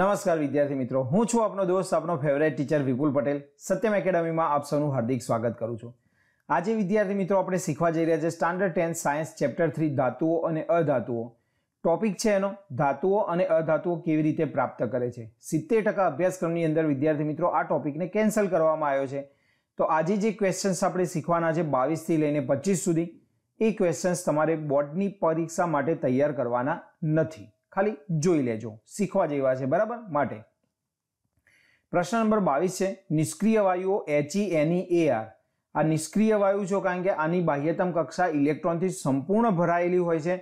નમસ્કાર વિદ્યાર્થી મિત્રો હું છું આપનો દોસ્ત આપનો ફેવરેટ ટીચર વિપુલ પટેલ સત્યમ એકેડમીમાં આપ સૌનું હાર્દિક સ્વાગત કરું છું આજે વિદ્યાર્થી મિત્રો આપણે શીખવા જઈ રહ્યા છે standard ten science chapter three ધાતુઓ અને અધાતુઓ ટોપિક છે એનો ધાતુઓ અને અધાતુઓ કેવી રીતે પ્રાપ્ત કરે છે સિત્તેર ટકા અભ્યાસક્રમની અંદર વિદ્યાર્થી મિત્રો આ ટોપિકને કેન્સલ કરવામાં આવ્યો છે તો આજે જે ક્વેશ્ચન્સ આપણે શીખવાના છે બાવીસથી લઈને પચીસ સુધી એ ક્વેશ્ચન્સ તમારે બોર્ડની પરીક્ષા માટે તૈયાર કરવાના નથી ખાલી જોઈ લેજો શીખવા જેવા છે બરાબર માટે પ્રશ્ન નંબર બાવીસ છે નિષ્ક્રિય વાયુઓ એચઈ એની આર આ નિષ્ક્રિય વાયુ છો કારણ કે આની બાહ્યતમ કક્ષા ઇલેક્ટ્રોનથી સંપૂર્ણ ભરાયેલી હોય છે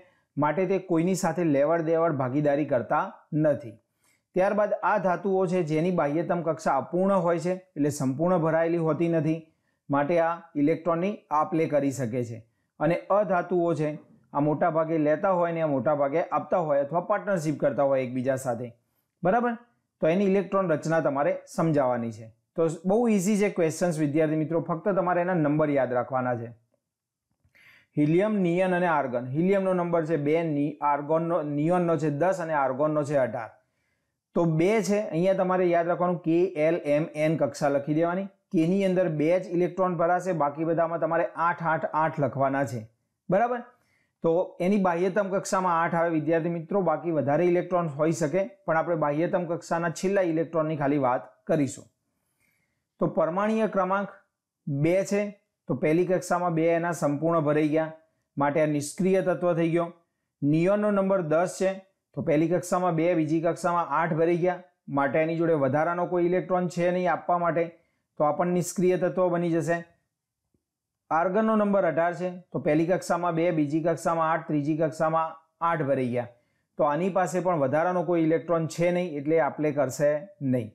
માટે તે કોઈની સાથે લેવડ દેવડ ભાગીદારી કરતા નથી ત્યારબાદ આ ધાતુઓ છે જેની બાહ્યતમ કક્ષા અપૂર્ણ હોય છે એટલે સંપૂર્ણ ભરાયેલી હોતી નથી માટે આ ઇલેક્ટ્રોનની આપ લે કરી શકે છે અને અધાતુઓ છે આ મોટા ભાગે લેતા હોય અને આ મોટા ભાગે આપતા હોય અથવા પાર્ટનરશિપ કરતા હોય એકબીજા સાથે બરાબર તો એની ઇલેક્ટ્રોન રચના તમારે સમજાવવાની છે તો બહુ ઇઝી છે ક્વેશ્ચન્સ વિદ્યાર્થી મિત્રો ફક્ત તમારે એના નંબર યાદ રાખવાના છે હિલિયમ નિયન અને આર્ગન હિલિયમનો નંબર છે બે ની આર્ગોનનો નિયનનો છે દસ અને આર્ગોનનો છે અઢાર તો બે છે અહીંયા તમારે યાદ રાખવાનું કે એલ એમ એન કક્ષા લખી દેવાની કેની અંદર બે જ ઇલેક્ટ્રોન ભરાશે બાકી બધામાં તમારે આઠ આઠ આઠ લખવાના છે બરાબર તો એની બાહ્યતમ કક્ષામાં આઠ આવે વિદ્યાર્થી મિત્રો બાકી વધારે ઇલેક્ટ્રોન હોઈ શકે પણ આપણે બાહ્યતમ કક્ષાના છેલ્લા ઇલેક્ટ્રોનની ખાલી વાત કરીશું તો પરમાણીય ક્રમાંક બે છે તો પહેલી કક્ષામાં બે એના સંપૂર્ણ ભરાઈ ગયા માટે આ નિષ્ક્રિય તત્વ થઈ ગયો નિયોનનો નંબર દસ છે તો પહેલી કક્ષામાં બે બીજી કક્ષામાં આઠ ભરાઈ ગયા માટે એની જોડે વધારાનો કોઈ ઇલેક્ટ્રોન છે નહીં આપવા માટે તો આ પણ નિષ્ક્રિય તત્વ બની જશે આર્ગનનો નંબર અઢાર છે તો પહેલી કક્ષામાં બે બીજી કક્ષામાં આઠ ત્રીજી કક્ષામાં આઠ ભરાઈ ગયા તો આની પાસે પણ વધારાનો કોઈ ઇલેક્ટ્રોન છે નહીં એટલે આપલે કરશે નહીં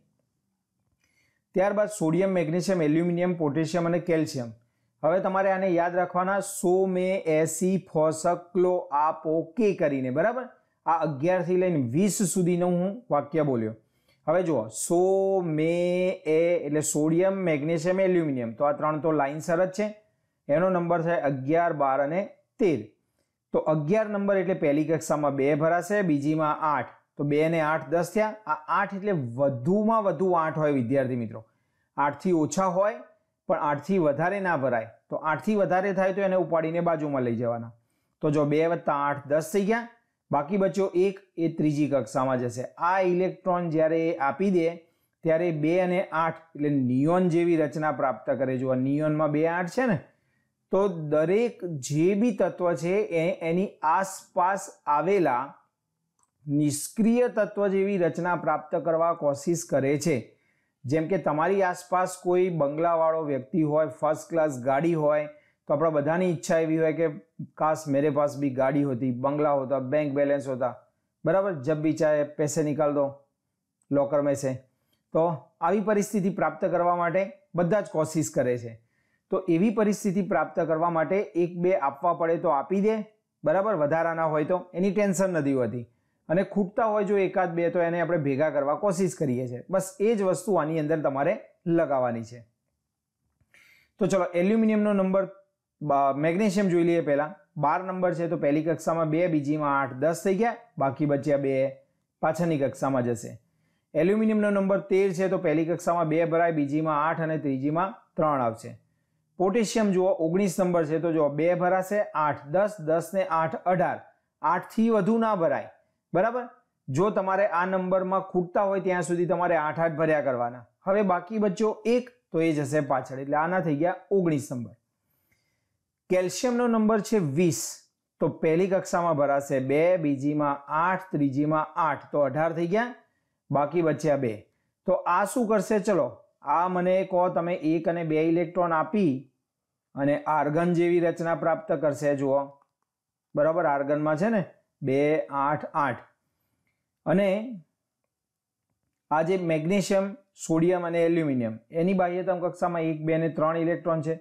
ત્યારબાદ સોડિયમ મેગ્નેશિયમ એલ્યુમિનિયમ પોટેશિયમ અને કેલ્શિયમ હવે તમારે આને યાદ રાખવાના સો મે એસી ફોસકલો આપ ઓકે કરીને બરાબર આ અગિયારથી લઈને વીસ સુધીનું હું વાક્ય બોલ્યો હવે જુઓ સો મે એ એટલે સોડિયમ મેગ્નેશિયમ એલ્યુમિનિયમ તો આ ત્રણ તો લાઇન સરજ છે એનો નંબર થાય અગિયાર બાર અને તેર તો અગિયાર નંબર એટલે પહેલી કક્ષામાં બે ભરાશે બીજીમાં આઠ તો બે ને આઠ દસ થયા આ આઠ એટલે વધુમાં વધુ આઠ હોય વિદ્યાર્થી મિત્રો આઠથી ઓછા હોય પણ આઠથી વધારે ના ભરાય તો આઠથી વધારે થાય તો એને ઉપાડીને બાજુમાં લઈ જવાના તો જો બે વત્તા આઠ દસ થઈ ગયા બાકી બચ્યો એક એ ત્રીજી કક્ષામાં જશે આ ઇલેક્ટ્રોન જ્યારે આપી દે ત્યારે બે અને આઠ એટલે નિયોન જેવી રચના પ્રાપ્ત કરે જો નિયોનમાં બે આઠ છે ને તો દરેક જે બી તત્વ છે એ એની આસપાસ આવેલા નિષ્ક્રિય તત્વ જેવી રચના પ્રાપ્ત કરવા કોશિશ કરે છે જેમ કે તમારી આસપાસ કોઈ બંગલાવાળો વ્યક્તિ હોય ફર્સ્ટ ક્લાસ ગાડી હોય તો આપણા બધાની ઈચ્છા એવી હોય કે કાશ મેરે પાસ બી ગાડી હોતી બંગલા હોતા બેંક બેલેન્સ હોતા બરાબર જબ બી ચાહે પૈસે નિકાલ દો લોકર મેસે તો આવી પરિસ્થિતિ પ્રાપ્ત કરવા માટે બધા જ કોશિશ કરે છે તો એવી પરિસ્થિતિ પ્રાપ્ત કરવા માટે એક બે આપવા પડે તો આપી દે બરાબર વધારાના હોય તો એની ટેન્શન નથી હોતી અને ખૂટતા હોય જો એકાદ બે તો એને આપણે ભેગા કરવા કોશિશ કરીએ છીએ બસ એ જ વસ્તુ આની અંદર તમારે લગાવવાની છે તો ચલો એલ્યુમિનિયમનો નંબર મેગ્નેશિયમ જોઈ લઈએ પહેલાં બાર નંબર છે તો પહેલી કક્ષામાં બે બીજીમાં આઠ દસ થઈ ગયા બાકી બચ્યા બે પાછળની કક્ષામાં જશે એલ્યુમિનિયમનો નંબર તેર છે તો પહેલી કક્ષામાં બે ભરાય બીજીમાં આઠ અને ત્રીજીમાં ત્રણ આવશે પોટેશિયમ જુઓ ઓગણીસ નંબર છે તો જુઓ બે ભરાશે આઠ દસ દસ ને આઠ અઢાર આઠથી વધુ ના ભરાય બરાબર જો તમારે આ નંબરમાં ખૂટતા હોય ત્યાં સુધી તમારે આઠ આઠ ભર્યા કરવાના હવે બાકી બચ્યો એક તો એ જશે પાછળ એટલે આના થઈ ગયા ઓગણીસ નંબર કેલ્શિયમનો નંબર છે વીસ તો પહેલી કક્ષામાં ભરાશે બે બીજીમાં આઠ ત્રીજીમાં આઠ તો અઢાર થઈ ગયા બાકી બચ્યા બે તો આ શું કરશે ચલો આ મને કહો તમે એક અને બે ઇલેક્ટ્રોન આપી અને આર્ગન જેવી રચના પ્રાપ્ત કરશે જુઓ બરાબર આર્ગનમાં છે ને બે આઠ આઠ અને આ જે મેગ્નેશિયમ સોડિયમ અને એલ્યુમિનિયમ એની બાહ્યતમ કક્ષામાં એક બે અને ત્રણ ઇલેક્ટ્રોન છે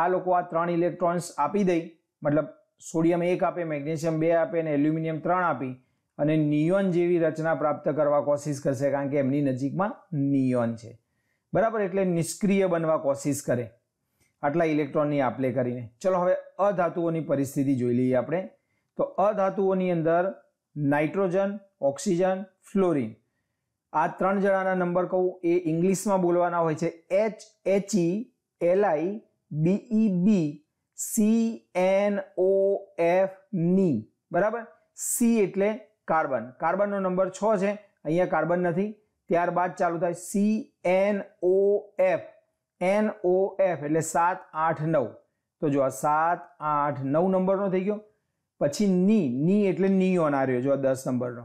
આ લોકો આ ત્રણ ઇલેક્ટ્રોન્સ આપી દઈ મતલબ સોડિયમ એક આપે મેગ્નેશિયમ બે આપે અને એલ્યુમિનિયમ ત્રણ આપી અને નિયોન જેવી રચના પ્રાપ્ત કરવા કોશિશ કરશે કારણ કે એમની નજીકમાં નિયોન છે બરાબર એટલે નિષ્ક્રિય બનવા કોશિશ કરે આટલા ઇલેક્ટ્રોનની આપલે કરીને ચલો હવે અધાતુઓની પરિસ્થિતિ જોઈ લઈએ આપણે તો અધાતુઓની અંદર નાઇટ્રોજન ઓક્સિજન ફ્લોરિન આ ત્રણ જણાના નંબર કહું એ ઇંગ્લિશમાં બોલવાના હોય છે H H H E L I B E B C N O F ની બરાબર સી એટલે કાર્બન કાર્બનનો નંબર છ છે અહીંયા કાર્બન નથી ત્યારબાદ ચાલુ થાય C N O F N O F એટલે સાત આઠ નવ તો જો આ સાત આઠ નવ નંબરનો થઈ ગયો પછી ની ની એટલે નિયોન આ રહ્યો જો દસ નંબરનો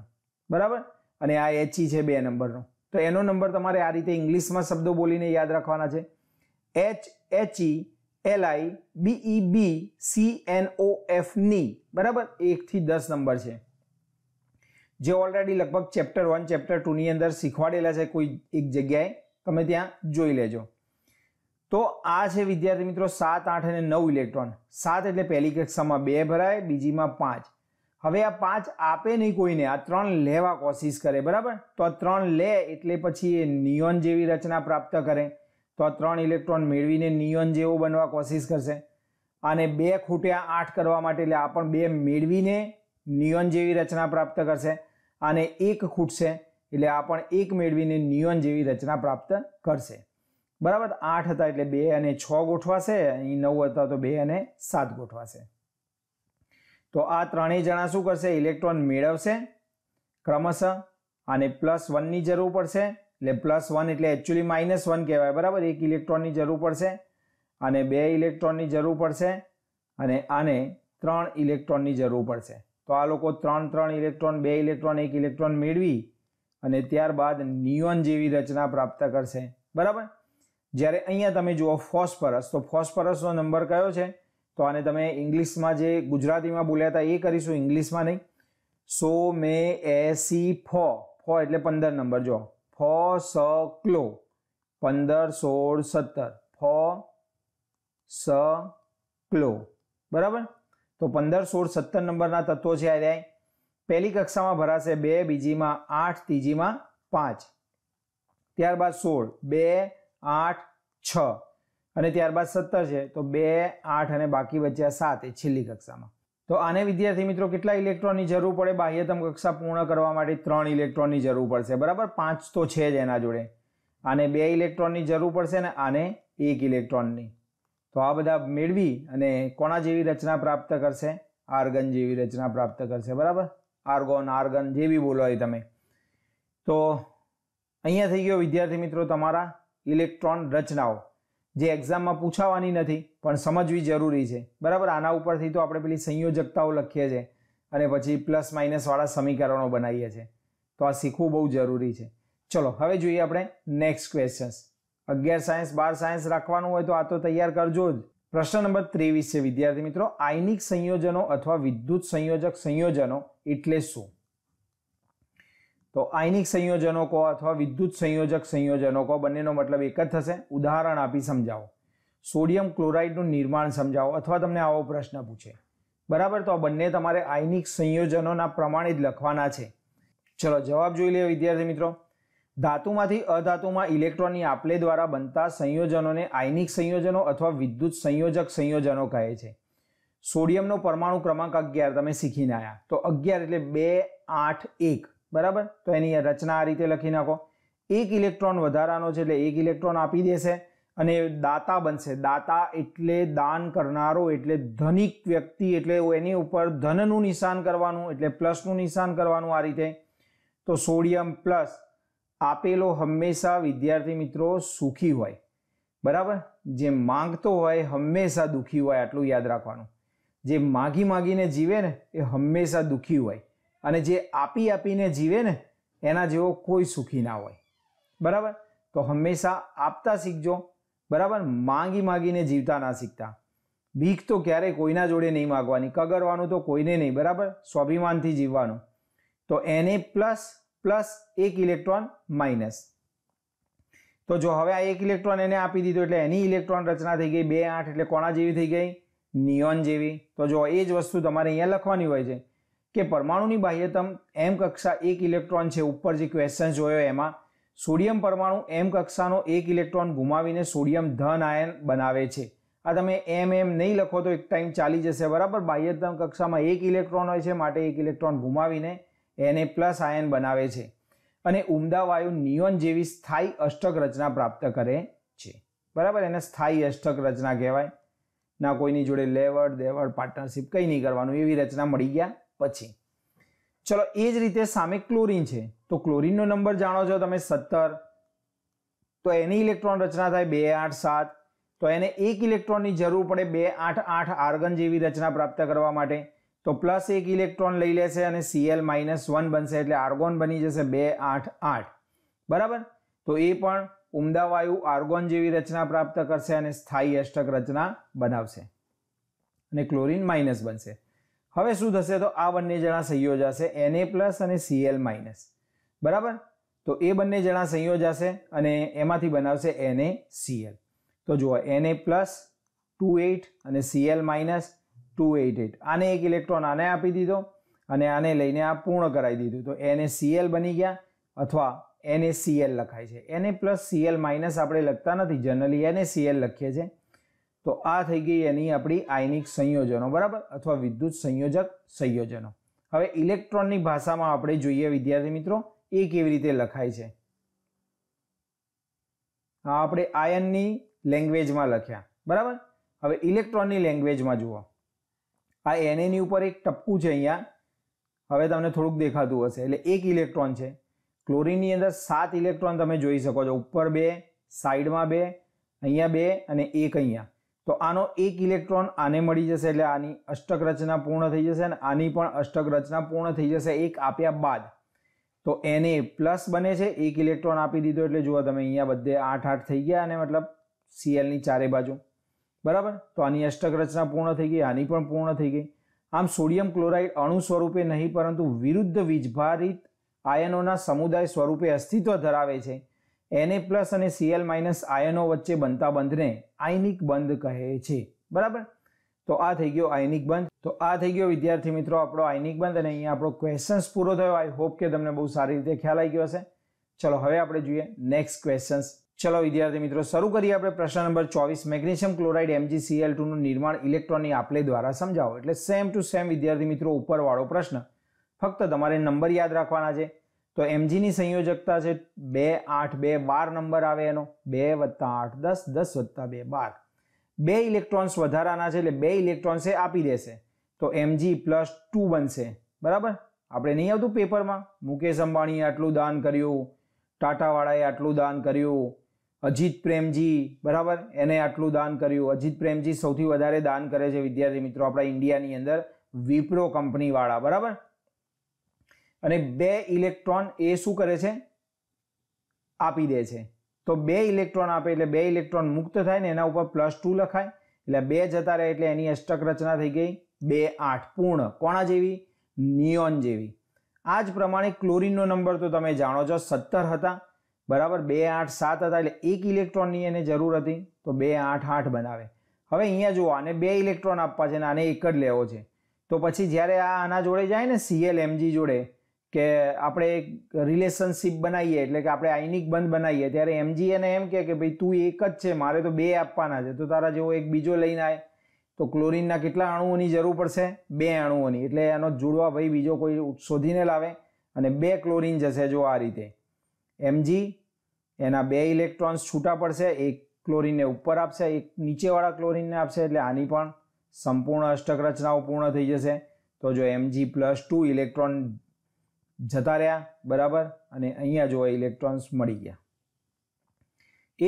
બરાબર અને આ એચઈ છે બે નંબરનો તો એનો નંબર તમારે આ રીતે ઇંગ્લિશમાં શબ્દો બોલીને યાદ રાખવાના છે H H E L I B E B C N O F ની બરાબર એકથી દસ નંબર છે જે ઓલરેડી લગભગ ચેપ્ટર વન ચેપ્ટર ટુની અંદર શીખવાડેલા છે કોઈ એક જગ્યાએ તમે ત્યાં જોઈ લેજો તો આ છે વિદ્યાર્થી મિત્રો સાત આઠ અને નવ ઇલેક્ટ્રોન સાત એટલે પહેલી કક્ષામાં બે ભરાય બીજીમાં પાંચ હવે આ પાંચ આપે નહીં કોઈને આ ત્રણ લેવા કોશિશ કરે બરાબર તો આ ત્રણ લે એટલે પછી એ નિયોન જેવી રચના પ્રાપ્ત કરે તો આ ત્રણ ઇલેક્ટ્રોન મેળવીને નિયોન જેવો બનવા કોશિશ કરશે અને બે ખૂટ્યા આઠ કરવા માટે એટલે આ પણ બે મેળવીને નિયોન જેવી રચના પ્રાપ્ત કરશે આને એક ખૂટશે એટલે આ પણ એક મેળવીને નિયોન જેવી રચના પ્રાપ્ત કરશે બરાબર આઠ હતા એટલે બે અને છ ગોઠવાશે અહીં નવ હતા તો બે અને સાત ગોઠવાશે તો આ ત્રણેય જણા શું કરશે ઇલેક્ટ્રોન મેળવશે ક્રમશઃ આને પ્લસ વનની જરૂર પડશે એટલે પ્લસ વન એટલે એકચ્યુઅલી માઇનસ વન કહેવાય બરાબર એક ઇલેક્ટ્રોનની જરૂર પડશે અને બે ઇલેક્ટ્રોનની જરૂર પડશે અને આને ત્રણ ઇલેક્ટ્રોનની જરૂર પડશે તો આ લોકો ત્રણ ત્રણ ઇલેક્ટ્રોન બે ઇલેક્ટ્રોન એક ઇલેક્ટ્રોન મેળવી અને ત્યારબાદ નિયોન જેવી રચના પ્રાપ્ત કરશે બરાબર જ્યારે અહીંયા તમે જુઓ ફોસ્ફરસ તો ફોસ્ફરસનો નંબર કયો છે તો આને તમે ઇંગ્લિશમાં જે ગુજરાતીમાં બોલ્યા હતા એ કરીશું ઇંગ્લિશમાં નહીં સો મે એસી ફો ફો એટલે પંદર નંબર જુઓ ફો સ ક્લો પંદર સોળ સત્તર ફો સ ક્લો બરાબર તો પંદર સોળ સત્તર નંબરના તત્વો છે આ રહ્યા પહેલી કક્ષામાં ભરાશે બે બીજીમાં આઠ ત્રીજીમાં પાંચ ત્યારબાદ સોળ બે આઠ છ અને ત્યારબાદ સત્તર છે તો બે આઠ અને બાકી વચ્ચે સાત એ છેલ્લી કક્ષામાં તો આને વિદ્યાર્થી મિત્રો કેટલા ઇલેક્ટ્રોનની જરૂર પડે બાહ્યતમ કક્ષા પૂર્ણ કરવા માટે ત્રણ ઇલેક્ટ્રોનની જરૂર પડશે બરાબર પાંચ તો છે જ એના જોડે આને બે ઇલેક્ટ્રોનની જરૂર પડશે ને આને એક ઇલેક્ટ્રોનની તો આ બધા મેળવી અને કોના જેવી રચના પ્રાપ્ત કરશે આર્ગન જેવી રચના પ્રાપ્ત કરશે બરાબર આર્ગોન આર્ગન જે બી બોલો હોય તમે તો અહીંયા થઈ ગયો વિદ્યાર્થી મિત્રો તમારા ઇલેક્ટ્રોન રચનાઓ જે એક્ઝામમાં પૂછાવાની નથી પણ સમજવી જરૂરી છે બરાબર આના ઉપરથી તો આપણે પેલી સંયોજકતાઓ લખીએ છીએ અને પછી પ્લસ માઇનસવાળા સમીકરણો બનાવીએ છીએ તો આ શીખવું બહુ જરૂરી છે ચલો હવે જોઈએ આપણે નેક્સ્ટ ક્વેશ્ચન્સ અગિયાર સાયન્સ બાર સાયન્સ રાખવાનું હોય તો આ તો તૈયાર કરજો જ પ્રશ્ન નંબર ત્રેવીસ છે વિદ્યાર્થી મિત્રો આયનિક સંયોજનો અથવા વિદ્યુત સંયોજક સંયોજનો એટલે શું તો આયનિક સંયોજનો કહો અથવા વિદ્યુત સંયોજક સંયોજનો કહો બંનેનો મતલબ એક જ થશે ઉદાહરણ આપી સમજાવો સોડિયમ ક્લોરાઇડનું નિર્માણ સમજાવો અથવા તમને આવો પ્રશ્ન પૂછે બરાબર તો આ બંને તમારે આયનિક સંયોજનોના પ્રમાણે જ લખવાના છે ચલો જવાબ જોઈ લઈએ વિદ્યાર્થી મિત્રો ધાતુમાંથી અધાતુમાં ઇલેક્ટ્રોનની આપલે દ્વારા બનતા સંયોજનોને આયનિક સંયોજનો અથવા વિદ્યુત સંયોજક સંયોજનો કહે છે સોડિયમનો પરમાણુ ક્રમાંક અગિયાર તમે શીખીને આવ્યા તો અગિયાર એટલે બે આઠ એક બરાબર તો એની રચના આ રીતે લખી નાખો એક ઇલેક્ટ્રોન વધારાનો છે એટલે એક ઇલેક્ટ્રોન આપી દેશે અને દાતા બનશે દાતા એટલે દાન કરનારો એટલે ધનિક વ્યક્તિ એટલે એની ઉપર ધનનું નિશાન કરવાનું એટલે પ્લસનું નિશાન કરવાનું આ રીતે તો સોડિયમ પ્લસ આપેલો હંમેશા વિદ્યાર્થી મિત્રો સુખી હોય બરાબર જે માંગતો હોય હંમેશા દુઃખી હોય આટલું યાદ રાખવાનું જે માગી માગીને જીવે ને એ હંમેશા દુઃખી હોય અને જે આપી આપીને જીવે ને એના જેવો કોઈ સુખી ના હોય બરાબર તો હંમેશા આપતા શીખજો બરાબર માંગી માંગીને જીવતા ના શીખતા ભીખ તો ક્યારેય કોઈના જોડે નહીં માગવાની કગરવાનું તો કોઈને નહીં બરાબર સ્વાભિમાનથી જીવવાનું તો એને પ્લસ પ્લસ એક ઇલેક્ટ્રોન માઇનસ તો જો હવે આ એક ઇલેક્ટ્રોન એને આપી દીધો એટલે એની ઇલેક્ટ્રોન રચના થઈ ગઈ બે આઠ એટલે કોણા જેવી થઈ ગઈ નિયોન જેવી તો જો એ જ વસ્તુ તમારે અહીંયા લખવાની હોય છે કે પરમાણુની બાહ્યતમ એમ કક્ષા એક ઇલેક્ટ્રોન છે ઉપર જે ક્વેશ્ચન જોયો એમાં સોડિયમ પરમાણુ એમ કક્ષાનો એક ઇલેક્ટ્રોન ગુમાવીને સોડિયમ ધન આયન બનાવે છે આ તમે એમ એમ નહીં લખો તો એક ટાઈમ ચાલી જશે બરાબર બાહ્યતમ કક્ષામાં એક ઇલેક્ટ્રોન હોય છે માટે એક ઇલેક્ટ્રોન ગુમાવીને એને પ્લસ આયન બનાવે છે અને ઉમદા વાયુ નિયોન જેવી સ્થાયી અષ્ટક રચના પ્રાપ્ત કરે છે બરાબર એને સ્થાયી અષ્ટક રચના કહેવાય ના કોઈની જોડે લેવડ દેવડ પાર્ટનરશિપ કંઈ નહીં કરવાનું એવી રચના મળી ગયા પછી ચલો એ જ રીતે સામે ક્લોરિન છે તો ક્લોરિનનો નંબર જાણો છો તમે સત્તર તો એની ઇલેક્ટ્રોન રચના થાય બે આઠ સાત તો એને એક ઇલેક્ટ્રોનની જરૂર પડે બે આઠ આઠ આર્ગન જેવી રચના પ્રાપ્ત કરવા માટે તો પ્લસ એક ઇલેક્ટ્રોન લઈ લેશે અને સીએલ માઇનસ વન બનશે એટલે આર્ગોન બની જશે બે આઠ આઠ બરાબર તો એ પણ ઉમદા વાયુ આર્ગોન જેવી રચના પ્રાપ્ત કરશે અને સ્થાયી અષ્ટક રચના બનાવશે અને ક્લોરિન માઇનસ બનશે હવે શું થશે તો આ બંને જણા સંયોજાશે એનએ પ્લસ અને સીએલ માઇનસ બરાબર તો એ બંને જણા સંયોજાશે અને એમાંથી બનાવશે એનએ સીએલ તો જુઓ એનએ પ્લસ ટુ એટ અને C L minus two eight eight આને એક ઇલેક્ટ્રોન આને આપી દીધો અને આને લઈને આ પૂર્ણ કરાવી દીધું તો એને સીએલ બની ગયા અથવા એને સીએલ લખાય છે એને પ્લસ સીએલ માઇનસ આપણે લખતા નથી જનરલી એને સીએલ લખીએ છીએ તો આ થઈ ગઈ એની આપણી આયનિક સંયોજનો બરાબર અથવા વિદ્યુત સંયોજક સંયોજનો હવે ઇલેક્ટ્રોનની ભાષામાં આપણે જોઈએ વિદ્યાર્થી મિત્રો એ કેવી રીતે લખાય છે આ આપણે આયનની લેંગ્વેજમાં લખ્યા બરાબર હવે ઇલેક્ટ્રોનની લેંગ્વેજમાં જુઓ આ એનએની ઉપર એક ટપકું છે અહીંયા હવે તમને થોડુંક દેખાતું હશે એટલે એક ઇલેક્ટ્રોન છે ક્લોરીનની અંદર સાત ઇલેક્ટ્રોન તમે જોઈ શકો છો ઉપર બે સાઈડમાં બે અહીંયા બે અને એક અહીંયા તો આનો એક ઇલેક્ટ્રોન આને મળી જશે એટલે આની અષ્ટક રચના પૂર્ણ થઈ જશે અને આની પણ અષ્ટક રચના પૂર્ણ થઈ જશે એક આપ્યા બાદ તો એને પ્લસ બને છે એક ઇલેક્ટ્રોન આપી દીધો એટલે જુઓ તમે અહીંયા બધે આઠ આઠ થઈ ગયા અને મતલબ સીએલની ચારે બાજુ બરાબર તો આની અષ્ટક રચના પૂર્ણ થઈ ગઈ આની પણ પૂર્ણ થઈ ગઈ આમ સોડિયમ ક્લોરાઇડ અણુ સ્વરૂપે નહીં પરંતુ વિરુદ્ધ વીજભારિત આયનોના સમુદાય સ્વરૂપે અસ્તિત્વ ધરાવે છે એને પ્લસ અને સીએલ માઇનસ આયનો વચ્ચે બનતા બંધને આયનિક બંધ કહે છે બરાબર તો આ થઈ ગયો આયનિક બંધ તો આ થઈ ગયો વિદ્યાર્થી મિત્રો આપણો આયનિક બંધ અને અહીંયા આપણો ક્વેશ્ચન્સ પૂરો થયો આઈ હોપ કે તમને બહુ સારી રીતે ખ્યાલ આવી ગયો હશે ચલો હવે આપણે જોઈએ નેક્સ્ટ ક્વેશ્ચન્સ ચલો વિદ્યાર્થી મિત્રો શરૂ કરીએ આપણે પ્રશ્ન નંબર ચોવીસ મેગ્નેશિયમ ક્લોરાઇડ એમજીસીએલ ટુનું નિર્માણ ઇલેક્ટ્રોનિક આપલે દ્વારા સમજાવો એટલે સેમ ટુ સેમ વિદ્યાર્થી મિત્રો ઉપરવાળો પ્રશ્ન ફક્ત તમારે નંબર યાદ રાખવાના છે તો એમજીની સંયોજકતા છે બે આઠ બે બાર નંબર આવે એનો બે વત્તા આઠ દસ દસ વત્તા બે બાર બે ઇલેક્ટ્રોન્સ વધારાના છે એટલે બે ઇલેક્ટ્રોન્સ આપી દેશે તો એમજી પ્લસ ટુ બનશે બરાબર આપણે નહીં આવતું પેપરમાં મુકેશ અંબાણીએ આટલું દાન કર્યું ટાટાવાળાએ આટલું દાન કર્યું અજીત પ્રેમજી બરાબર એને આટલું દાન કર્યું અજીત પ્રેમજી સૌથી વધારે દાન કરે છે વિદ્યાર્થી મિત્રો આપણા ઇન્ડિયાની અંદર વિપ્રો કંપનીવાળા બરાબર અને બે ઇલેક્ટ્રોન એ શું કરે છે આપી દે છે તો બે ઇલેક્ટ્રોન આપે એટલે બે ઇલેક્ટ્રોન મુક્ત થાય ને એના ઉપર પ્લસ ટુ લખાય એટલે બે જતા રહે એટલે એની અષ્ટક રચના થઈ ગઈ બે આઠ પૂર્ણ કોણા જેવી નિયોન જેવી આ જ પ્રમાણે ક્લોરિનનો નંબર તો તમે જાણો છો સત્તર હતા બરાબર બે આઠ સાત હતા એટલે એક ઇલેક્ટ્રોનની એને જરૂર હતી તો બે આઠ આઠ બનાવે હવે અહીંયા જુઓ આને બે ઇલેક્ટ્રોન આપવા છે ને આને એક જ લેવો છે તો પછી જ્યારે આ આના જોડે જાય ને સીએલ એમજી જોડે કે આપણે એક રિલેશનશીપ બનાવીએ એટલે કે આપણે આઈનિક બંધ બનાવીએ ત્યારે એમજી એને એમ કે ભાઈ તું એક જ છે મારે તો બે આપવાના છે તો તારા જેવો એક બીજો લઈને આવે તો ક્લોરિનના કેટલા અણુઓની જરૂર પડશે બે અણુઓની એટલે એનો જોડવા ભાઈ બીજો કોઈ શોધીને લાવે અને બે ક્લોરિન જશે જો આ રીતે એમજી એના બે ઇલેક્ટ્રોન્સ છૂટા પડશે એક ક્લોરિનને ઉપર આપશે એક નીચેવાળા ક્લોરિનને આપશે એટલે આની પણ સંપૂર્ણ અષ્ટક રચનાઓ પૂર્ણ થઈ જશે તો જો એમજી પ્લસ ટુ ઇલેક્ટ્રોન જતા રહ્યા બરાબર અને અહીંયા જો ઇલેક્ટ્રોન્સ મળી ગયા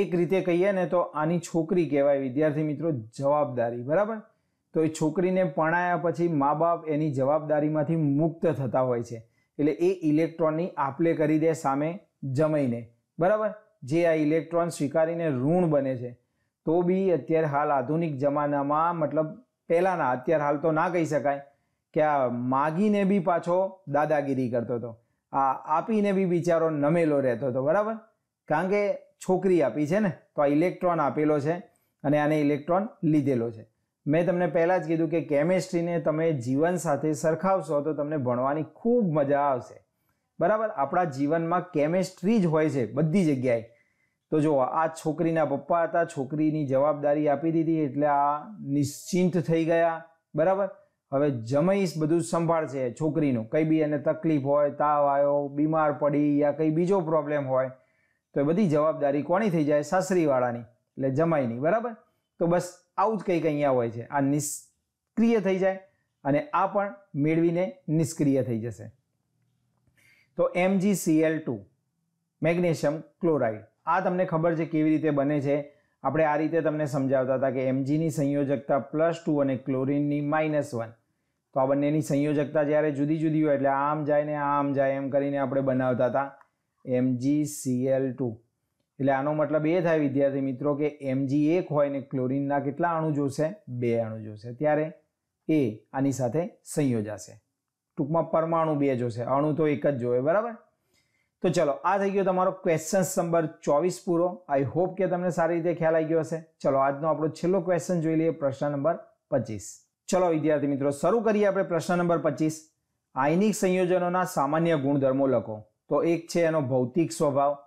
એક રીતે કહીએ ને તો આની છોકરી કહેવાય વિદ્યાર્થી મિત્રો જવાબદારી બરાબર તો એ છોકરીને પણાયા પછી મા બાપ એની જવાબદારીમાંથી મુક્ત થતા હોય છે એટલે એ ઇલેક્ટ્રોનની આપલે કરી દે સામે જમાઈને બરાબર જે આ ઇલેક્ટ્રોન સ્વીકારીને ઋણ બને છે તો બી અત્યારે હાલ આધુનિક જમાનામાં મતલબ પહેલાંના અત્યારે હાલ તો ના કહી શકાય કે આ માગીને બી પાછો દાદાગીરી કરતો હતો આ આપીને બી બિચારો નમેલો રહેતો હતો બરાબર કારણ કે છોકરી આપી છે ને તો આ ઇલેક્ટ્રોન આપેલો છે અને આને ઇલેક્ટ્રોન લીધેલો છે મેં તમને પહેલાં જ કીધું કે કેમેસ્ટ્રીને તમે જીવન સાથે સરખાવશો તો તમને ભણવાની ખૂબ મજા આવશે બરાબર આપણા જીવનમાં કેમેસ્ટ્રી જ હોય છે બધી જગ્યાએ તો જો આ છોકરીના પપ્પા હતા છોકરીની જવાબદારી આપી દીધી એટલે આ નિશ્ચિંત થઈ ગયા બરાબર હવે જમાઈશ બધું સંભાળશે છોકરીનું કંઈ બી એને તકલીફ હોય તાવ આવ્યો બીમાર પડી યા કંઈ બીજો પ્રોબ્લેમ હોય તો એ બધી જવાબદારી કોની થઈ જાય સાસરીવાળાની એટલે જમાઈની બરાબર તો બસ આવું જ કંઈક અહીંયા હોય છે આ નિષ્ક્રિય થઈ જાય અને આ પણ મેળવીને નિષ્ક્રિય થઈ જશે તો એમજીસીએલ ટુ મેગ્નેશિયમ ક્લોરાઇડ આ તમને ખબર છે કેવી રીતે બને છે આપણે આ રીતે તમને સમજાવતા હતા કે એમજીની સંયોજકતા પ્લસ ટુ અને ક્લોરિનની માઇનસ વન તો આ બંનેની સંયોજકતા જ્યારે જુદી જુદી હોય એટલે આમ જાય ને આમ જાય એમ કરીને આપણે બનાવતા હતા સી એલ ટુ એટલે આનો મતલબ એ થાય વિદ્યાર્થી મિત્રો કે એમજી એક હોય ને ક્લોરિનના કેટલા અણુ જોશે બે અણુ જોશે ત્યારે એ આની સાથે સંયોજાશે ટૂંકમાં પરમાણુ બે જોશે અણુ તો એક જ જોવે બરાબર તો ચલો આ થઈ ગયો તમારો ક્વેશ્ચન નંબર ચોવીસ પૂરો આઈ હોપ કે તમને સારી રીતે ખ્યાલ આવી ગયો હશે ચલો આજનો આપણો છેલ્લો ક્વેશ્ચન જોઈ લઈએ પ્રશ્ન નંબર પચીસ ચલો વિદ્યાર્થી મિત્રો શરૂ કરીએ આપણે પ્રશ્ન નંબર પચીસ આયનિક સંયોજનોના સામાન્ય ગુણધર્મો લખો તો એક છે એનો ભૌતિક સ્વભાવ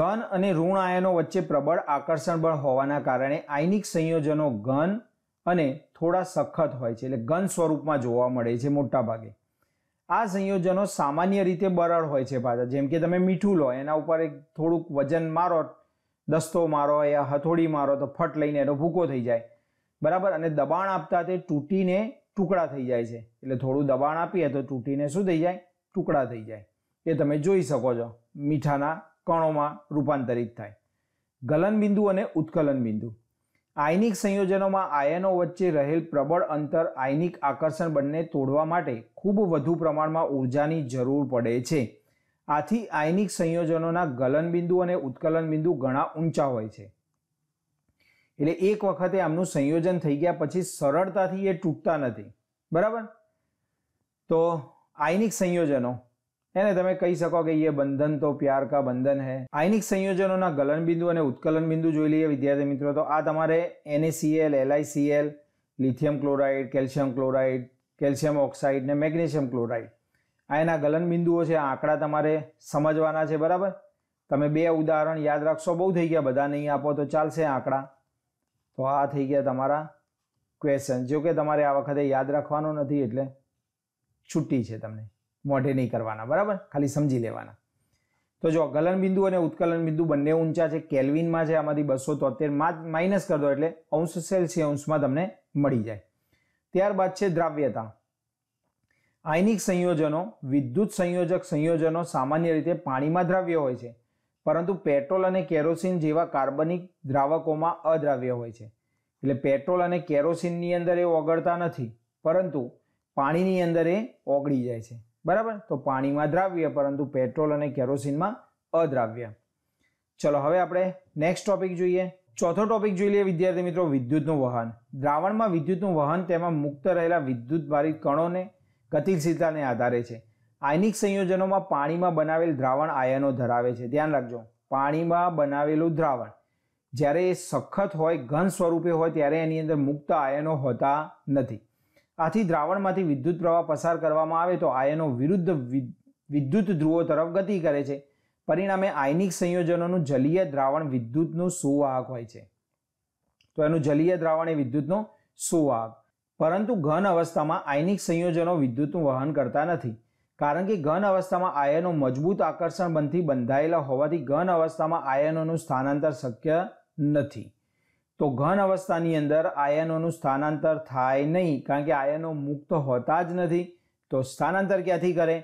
ધન અને ઋણ આયનો વચ્ચે પ્રબળ આકર્ષણ બળ હોવાના કારણે આયનિક સંયોજનો ઘન અને થોડા સખત હોય છે એટલે ઘન સ્વરૂપમાં જોવા મળે છે મોટાભાગે આ સંયોજનો સામાન્ય રીતે બરડ હોય છે પાછા જેમ કે તમે મીઠું લો એના ઉપર એક થોડુંક વજન મારો દસ્તો મારો યા હથોડી મારો તો ફટ લઈને એનો ભૂકો થઈ જાય બરાબર અને દબાણ આપતા તે તૂટીને ટુકડા થઈ જાય છે એટલે થોડું દબાણ આપીએ તો તૂટીને શું થઈ જાય ટુકડા થઈ જાય એ તમે જોઈ શકો છો મીઠાના કણોમાં રૂપાંતરિત થાય ગલન બિંદુ અને ઉત્કલન બિંદુ આયનિક સંયોજનોમાં આયનો વચ્ચે રહેલ પ્રબળ અંતર આયનિક આકર્ષણ બંને તોડવા માટે ખૂબ વધુ પ્રમાણમાં ઊર્જાની જરૂર પડે છે આથી આયનિક સંયોજનોના ગલનબિંદુ અને ઉત્કલન બિંદુ ઘણા ઊંચા હોય છે એટલે એક વખતે આમનું સંયોજન થઈ ગયા પછી સરળતાથી એ તૂટતા નથી બરાબર તો આયનિક સંયોજનો એને તમે કહી શકો કે યે બંધન તો પ્યાર કા બંધન હે આયનિક સંયોજનોના ગલન બિંદુ અને ઉત્કલન બિંદુ જોઈ લઈએ વિદ્યાર્થી મિત્રો તો આ તમારે N A C L L I C L lithium chloride calcium chloride calcium oxide ને મેગ્નેશિયમ ક્લોરાઇડ આ એના ગલન બિંદુઓ છે આ આંકડા તમારે સમજવાના છે બરાબર તમે બે ઉદાહરણ યાદ રાખશો બહુ થઈ ગયા બધા નહીં આપો તો ચાલશે આંકડા તો આ થઈ ગયા તમારા ક્વેશ્ચન જો કે તમારે આ વખતે યાદ રાખવાનો નથી એટલે છૂટી છે તમને મોઢે નહીં કરવાના બરાબર ખાલી સમજી લેવાના તો જો ગલન બિંદુ અને ઉત્કલન બિંદુ બંને ઊંચા છે કેલ્વિનમાં છે આમાંથી બસો તોતેરમાં માઇનસ કરી દો એટલે અંશ સેલ્સિયસમાં તમને મળી જાય ત્યારબાદ છે દ્રાવ્યતા આયનિક સંયોજનો વિદ્યુત સંયોજક સંયોજનો સામાન્ય રીતે પાણીમાં દ્રાવ્ય હોય છે પરંતુ પેટ્રોલ અને કેરોસીન જેવા કાર્બનિક દ્રાવકોમાં અદ્રાવ્ય હોય છે એટલે પેટ્રોલ અને કેરોસીનની અંદર એ ઓગળતા નથી પરંતુ પાણીની અંદર એ ઓગળી જાય છે બરાબર તો પાણીમાં દ્રાવ્ય પરંતુ પેટ્રોલ અને કેરોસીનમાં અદ્રાવ્ય ચલો હવે આપણે નેક્સ્ટ ટોપિક જોઈએ ચોથો ટોપિક જોઈ લઈએ વિદ્યાર્થી મિત્રો વિદ્યુતનું વહન દ્રાવણમાં વિદ્યુતનું વહન તેમાં મુક્ત રહેલા વિદ્યુત ભારિત કણોને ગતિશીલતાને આધારે છે આયનિક સંયોજનોમાં પાણીમાં બનાવેલ દ્રાવણ આયનો ધરાવે છે ધ્યાન રાખજો પાણીમાં બનાવેલું દ્રાવણ જ્યારે એ સખત હોય ઘન સ્વરૂપે હોય ત્યારે એની અંદર મુક્ત આયનો હોતા નથી આથી દ્રાવણમાંથી વિદ્યુત પ્રવાહ પસાર કરવામાં આવે તો આયનો વિરુદ્ધ વિદ્યુત ધ્રુવો તરફ ગતિ કરે છે પરિણામે આયનિક સંયોજનોનું જલીય દ્રાવણ વિદ્યુતનું સુવાહક હોય છે તો એનું જલીય દ્રાવણ એ વિદ્યુતનો સુવાહક પરંતુ ઘન અવસ્થામાં આયનિક સંયોજનો વિદ્યુતનું વહન કરતા નથી કારણ કે ઘન અવસ્થામાં આયનો મજબૂત આકર્ષણ બંધથી બંધાયેલા હોવાથી ઘન અવસ્થામાં આયનોનું સ્થાનાંતર શક્ય નથી તો ઘન અવસ્થાની અંદર આયનોનું સ્થાનાંતર થાય નહીં કારણ કે આયનો મુક્ત હોતા જ નથી તો સ્થાનાંતર ક્યાંથી કરે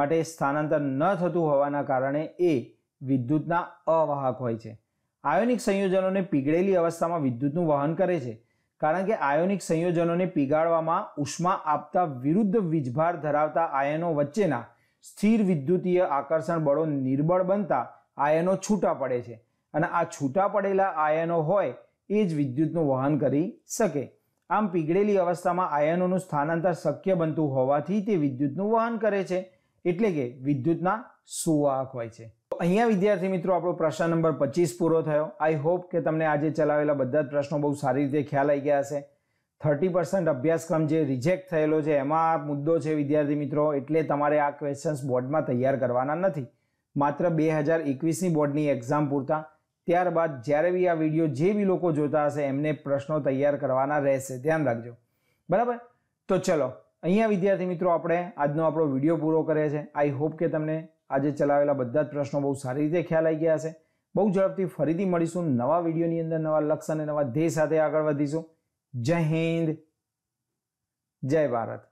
માટે સ્થાનાંતર ન થતું હોવાના કારણે એ વિદ્યુતના અવાહક હોય છે આયોનિક સંયોજનોને પીગળેલી અવસ્થામાં વિદ્યુતનું વહન કરે છે કારણ કે આયોનિક સંયોજનોને પીગાળવામાં ઉષ્મા આપતા વિરુદ્ધ વીજભાર ધરાવતા આયનો વચ્ચેના સ્થિર વિદ્યુતીય આકર્ષણ બળો નિર્બળ બનતા આયનો છૂટા પડે છે અને આ છૂટા પડેલા આયનો હોય એ જ વિદ્યુતનું વહન કરી શકે આમ પીગળેલી અવસ્થામાં આયનોનું સ્થાનાંતર શક્ય બનતું હોવાથી તે વિદ્યુતનું વહન કરે છે એટલે કે વિદ્યુતના સુવાહક હોય છે અહીંયા વિદ્યાર્થી મિત્રો આપણો પ્રશ્ન નંબર પચીસ પૂરો થયો આઈ હોપ કે તમને આજે ચલાવેલા બધા જ પ્રશ્નો બહુ સારી રીતે ખ્યાલ આવી ગયા હશે થર્ટી પર્સન્ટ અભ્યાસક્રમ જે રિજેક્ટ થયેલો છે એમાં આ મુદ્દો છે વિદ્યાર્થી મિત્રો એટલે તમારે આ ક્વેશ્ચન્સ બોર્ડમાં તૈયાર કરવાના નથી માત્ર બે હજાર એકવીસની બોર્ડની એક્ઝામ પૂરતા ત્યારબાદ જ્યારે બી આ વિડીયો જે બી લોકો જોતા હશે એમને પ્રશ્નો તૈયાર કરવાના રહેશે ધ્યાન રાખજો બરાબર તો ચલો અહીંયા વિદ્યાર્થી મિત્રો આપણે આજનો આપણો વિડીયો પૂરો કરે છે આઈ હોપ કે તમને આજે ચલાવેલા બધા જ પ્રશ્નો બહુ સારી રીતે ખ્યાલ આવી ગયા હશે બહુ ઝડપથી ફરીથી મળીશું નવા વિડીયોની અંદર નવા લક્ષ્ય અને નવા ધ્યેય સાથે આગળ વધીશું જય હિન્દ જય ભારત